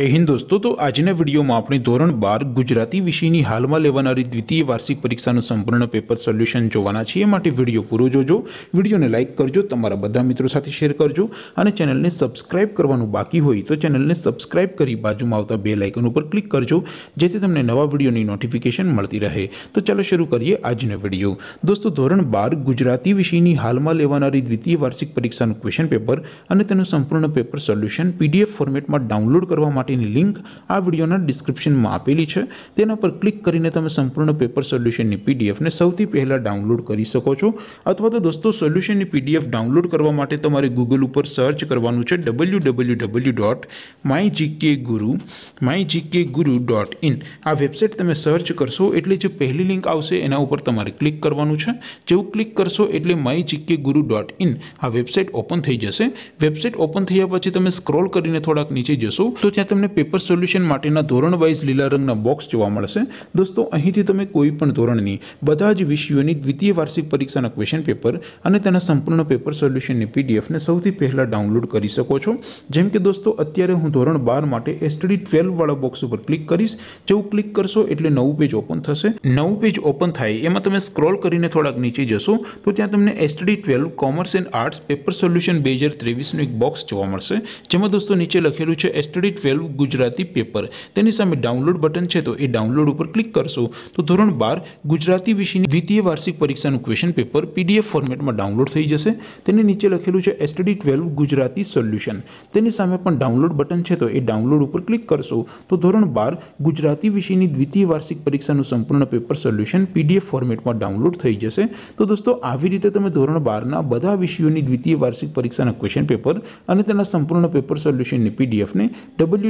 હે હિન્દુસ્તો તો આજને વિડિયોમાં આપણે ધોરણ 12 ગુજરાતી વિષયની હાલમાં લેવાણારી દ્વિતીય વાર્ષિક પરીક્ષાનું સંપૂર્ણ પેપર સોલ્યુશન જોવાના છે માટે વિડિયો કોરું જોજો વિડિયોને લાઈક કરજો તમારા બધા મિત્રો સાથે શેર કરજો અને ચેનલને સબ્સ્ક્રાઇબ કરવાનું બાકી હોય તો ચેનલને સબ્સ્ક્રાઇબ કરી બાજુમાં આવતા બેલ આઇકન ઉપર ક્લિક કરજો જેથી તમને નવા વિડિયોની નોટિફિકેશન મળતી રહે તો ચાલો શરૂ કરીએ આજનો વિડિયો દોસ્તો ધોરણ 12 ગુજરાતી વિષયની હાલમાં લેવાણારી દ્વિતીય વાર્ષિક પરીક્ષાનું ક્વેશ્ચન પેપર અને તેનું સંપૂર્ણ પેપર સોલ્યુશન પીડીએફ ફોર્મેટમાં ડાઉનલોડ કરવા માટે ની લિંક આ વિડિયોના ડિસ્ક્રિપ્શનમાં આપેલી છે તેના પર ક્લિક કરીને તમે સંપૂર્ણ પેપર સોલ્યુશનની પીડીએફ ને સૌથી પહેલા ડાઉનલોડ કરી શકો છો અથવા તો દોસ્તો સોલ્યુશનની પીડીએફ ડાઉનલોડ કરવા માટે તમારે Google ઉપર સર્ચ કરવાનું છે www.mygkguru mygkguru.in આ વેબસાઈટ તમે સર્ચ કરશો એટલે જે પહેલી લિંક આવશે તેના ઉપર તમારે ક્લિક કરવાનું છે જેઉ ક્લિક કરશો એટલે mygkguru.in આ વેબસાઈટ ઓપન થઈ જશે વેબસાઈટ ઓપન થઈયા પછી તમે સ્ક્રોલ કરીને થોડક નીચે જશો તો ત્યાં પેપર સોલ્યુશન માટેનો ધોરણ વાઇસ લીલા રંગનો બોક્સ જોવા મળશે દોસ્તો અહીંથી તમે કોઈ પણ ધોરણની બધા જ વિષયોની દ્વિતીય વાર્ષિક પરીક્ષાના ક્વેશ્ચન પેપર અને તેના સંપૂર્ણ પેપર સોલ્યુશનની પીડીએફ ને સૌથી પહેલા ડાઉનલોડ કરી શકો છો જેમ કે દોસ્તો અત્યારે હું ધોરણ 12 માટે સ્ટડી 12 વાળો બોક્સ ઉપર ક્લિક કરીશ જેઉ ક્લિક કરશો એટલે નવું પેજ ઓપન થશે નવું પેજ ઓપન થાય એમાં તમે સ્ક્રોલ કરીને થોડક નીચે જશો તો ત્યાં તમને study 12 commerce and arts paper solution 2023 નો એક બોક્સ જોવા મળશે જેમાં દોસ્તો નીચે લખેલું છે સ્ટડી 12 ગુજરાતી પેપર તેની સામે ડાઉનલોડ બટન છે તો એ ડાઉનલોડ ઉપર ક્લિક કરશો તો ધોરણ 12 ગુજરાતી વિષયની દ્વિતીય વાર્ષિક પરીક્ષાનું ક્વેશ્ચન પેપર પીડીએફ ફોર્મેટમાં ડાઉનલોડ થઈ જશે તેની નીચે લખેલું છે STD 12 ગુજરાતી સોલ્યુશન તેની સામે પણ ડાઉનલોડ બટન છે તો એ ડાઉનલોડ ઉપર ક્લિક કરશો તો ધોરણ 12 ગુજરાતી વિષયની દ્વિતીય વાર્ષિક પરીક્ષાનું સંપૂર્ણ પેપર સોલ્યુશન પીડીએફ ફોર્મેટમાં ડાઉનલોડ થઈ જશે તો દોસ્તો આવી રીતે તમે ધોરણ 12 ના બધા વિષયોની દ્વિતીય વાર્ષિક પરીક્ષાના ક્વેશ્ચન પેપર અને તેના સંપૂર્ણ પેપર સોલ્યુશનની પીડીએફ ને ડબલ